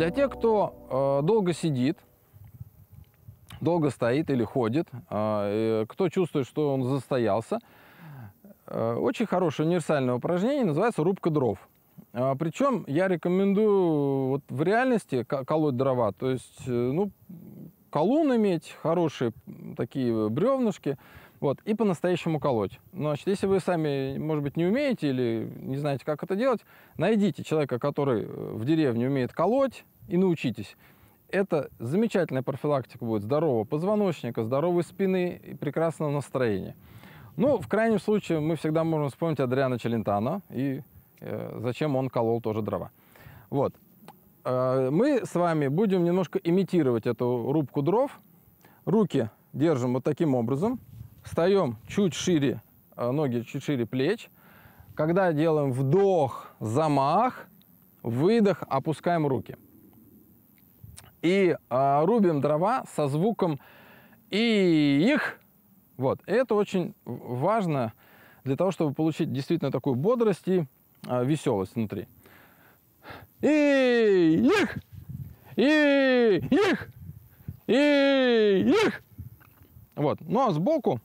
Для тех, кто э, долго сидит, долго стоит или ходит, э, кто чувствует, что он застоялся, э, очень хорошее универсальное упражнение называется рубка дров. Э, причем я рекомендую вот, в реальности колоть дрова, то есть э, ну, колун иметь, хорошие такие бревнышки, вот, и по-настоящему колоть. Значит, ну, если вы сами, может быть, не умеете или не знаете, как это делать, найдите человека, который э, в деревне умеет колоть, и научитесь. Это замечательная профилактика будет здорового позвоночника, здоровой спины и прекрасного настроения. Ну, в крайнем случае, мы всегда можем вспомнить Адриана Челентано и э, зачем он колол тоже дрова. Вот. Э, мы с вами будем немножко имитировать эту рубку дров. Руки держим вот таким образом – встаем чуть шире, э, ноги чуть шире плеч. Когда делаем вдох, замах, выдох, опускаем руки. И э, рубим дрова со звуком и их. Вот. Это очень важно для того, чтобы получить действительно такую бодрость и э, веселость внутри. И их! И их! И их! Вот. Ну а сбоку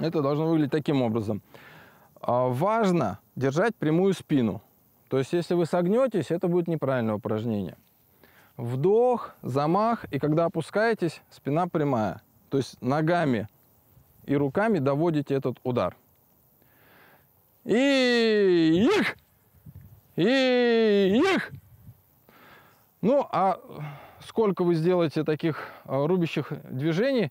это должно выглядеть таким образом. А, важно держать прямую спину. То есть, если вы согнетесь, это будет неправильное упражнение. Вдох, замах, и когда опускаетесь, спина прямая. То есть, ногами и руками доводите этот удар. И их! И их! Ну, а сколько вы сделаете таких а, рубящих движений,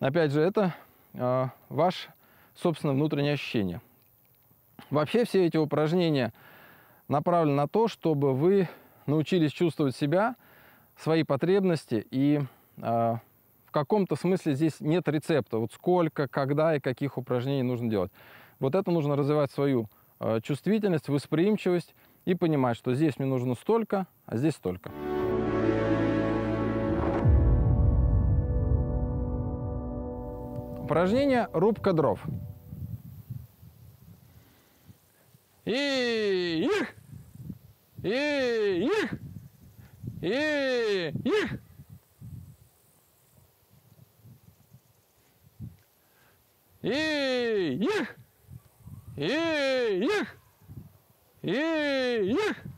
опять же, это э, а, ваше, собственно, внутреннее ощущение. Вообще все эти упражнения направлены на то, чтобы вы научились чувствовать себя, свои потребности и э, в каком-то смысле здесь нет рецепта, вот сколько, когда и каких упражнений нужно делать. Вот это нужно развивать свою э, чувствительность, восприимчивость и понимать, что здесь мне нужно столько, а здесь столько. Упражнение «Рубка дров». И их! И их! И их! И их! И их! И их!